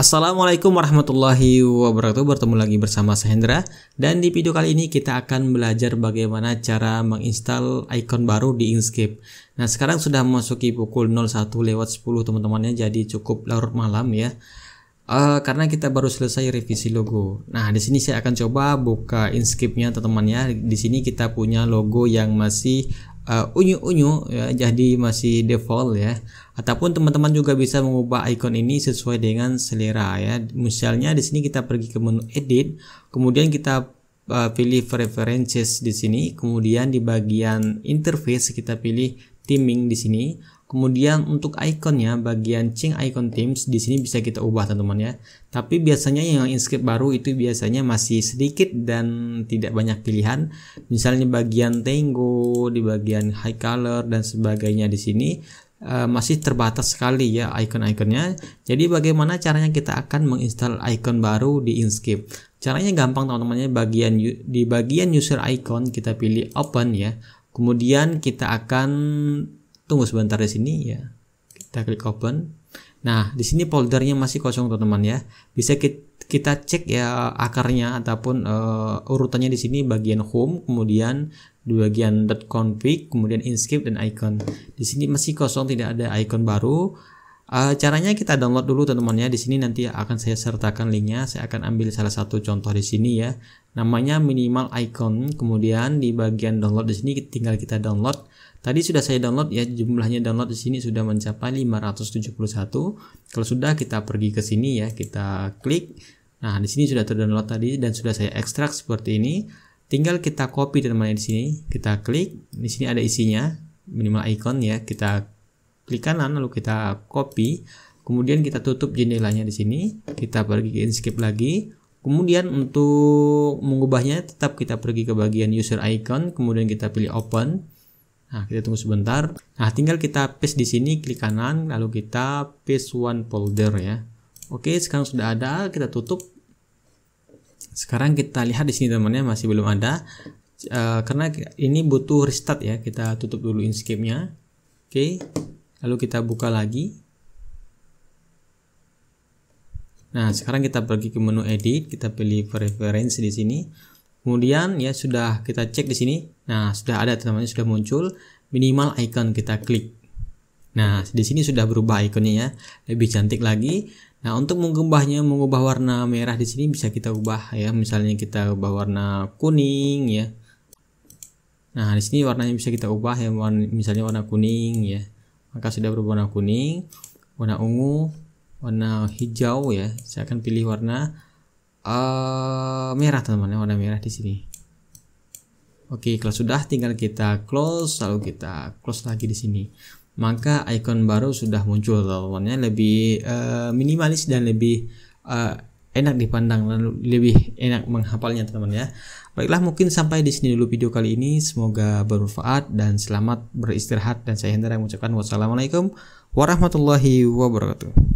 Assalamualaikum warahmatullahi wabarakatuh Bertemu lagi bersama saya Hendra Dan di video kali ini kita akan belajar bagaimana cara menginstal icon baru di Inkscape Nah sekarang sudah memasuki pukul 01 lewat 10 teman-temannya Jadi cukup larut malam ya uh, Karena kita baru selesai revisi logo Nah di sini saya akan coba buka Inkscape-nya teman-teman ya Di sini kita punya logo yang masih unyu eh, unyu-unyu ya jadi masih default ya ataupun teman-teman juga bisa mengubah icon ini sesuai dengan selera ya misalnya di sini kita pergi ke menu edit kemudian kita uh, pilih preferences di sini kemudian di bagian interface kita pilih timing di sini Kemudian untuk ikonnya bagian change icon teams di sini bisa kita ubah teman-teman ya. Tapi biasanya yang inscript baru itu biasanya masih sedikit dan tidak banyak pilihan. Misalnya bagian tango, di bagian high color dan sebagainya di sini uh, masih terbatas sekali ya icon-iconnya. Jadi bagaimana caranya kita akan menginstal icon baru di inscript? Caranya gampang teman-temannya bagian di bagian user icon kita pilih open ya. Kemudian kita akan tunggu sebentar di sini ya kita klik open nah di sini foldernya masih kosong teman-teman ya bisa kita cek ya akarnya ataupun uh, urutannya di sini bagian home kemudian di bagian .config kemudian inscape dan icon di sini masih kosong tidak ada icon baru Uh, caranya kita download dulu teman-teman ya. Di sini nanti akan saya sertakan linknya. Saya akan ambil salah satu contoh di sini ya. Namanya minimal icon. Kemudian di bagian download di sini tinggal kita download. Tadi sudah saya download ya jumlahnya download di sini sudah mencapai 571. Kalau sudah kita pergi ke sini ya, kita klik. Nah, di sini sudah terdownload tadi dan sudah saya ekstrak seperti ini. Tinggal kita copy teman-teman di sini, kita klik. Di sini ada isinya, minimal icon ya, kita klik kanan lalu kita copy kemudian kita tutup jendelanya di sini kita pergi ke Inscape lagi kemudian untuk mengubahnya tetap kita pergi ke bagian user icon kemudian kita pilih open nah kita tunggu sebentar nah tinggal kita paste di sini klik kanan lalu kita paste one folder ya oke sekarang sudah ada kita tutup sekarang kita lihat di sini temannya masih belum ada uh, karena ini butuh restart ya kita tutup dulu inscape nya oke Lalu kita buka lagi. Nah, sekarang kita pergi ke menu edit, kita pilih preference di sini. Kemudian ya sudah kita cek di sini. Nah, sudah ada teman-teman sudah muncul minimal icon kita klik. Nah, di sini sudah berubah ikonnya ya, lebih cantik lagi. Nah, untuk mengubahnya mengubah warna merah di sini bisa kita ubah ya, misalnya kita ubah warna kuning ya. Nah, di sini warnanya bisa kita ubah ya, misalnya warna kuning ya maka sudah berwarna kuning warna ungu warna hijau ya saya akan pilih warna uh, merah teman-teman ya, warna merah di sini oke kalau sudah tinggal kita close lalu kita close lagi di sini maka icon baru sudah muncul teman ya. lebih uh, minimalis dan lebih eh, enak dipandang dan lebih enak menghafalnya teman-teman ya. Baiklah mungkin sampai di sini dulu video kali ini. Semoga bermanfaat dan selamat beristirahat dan saya Hendra mengucapkan wassalamualaikum warahmatullahi wabarakatuh.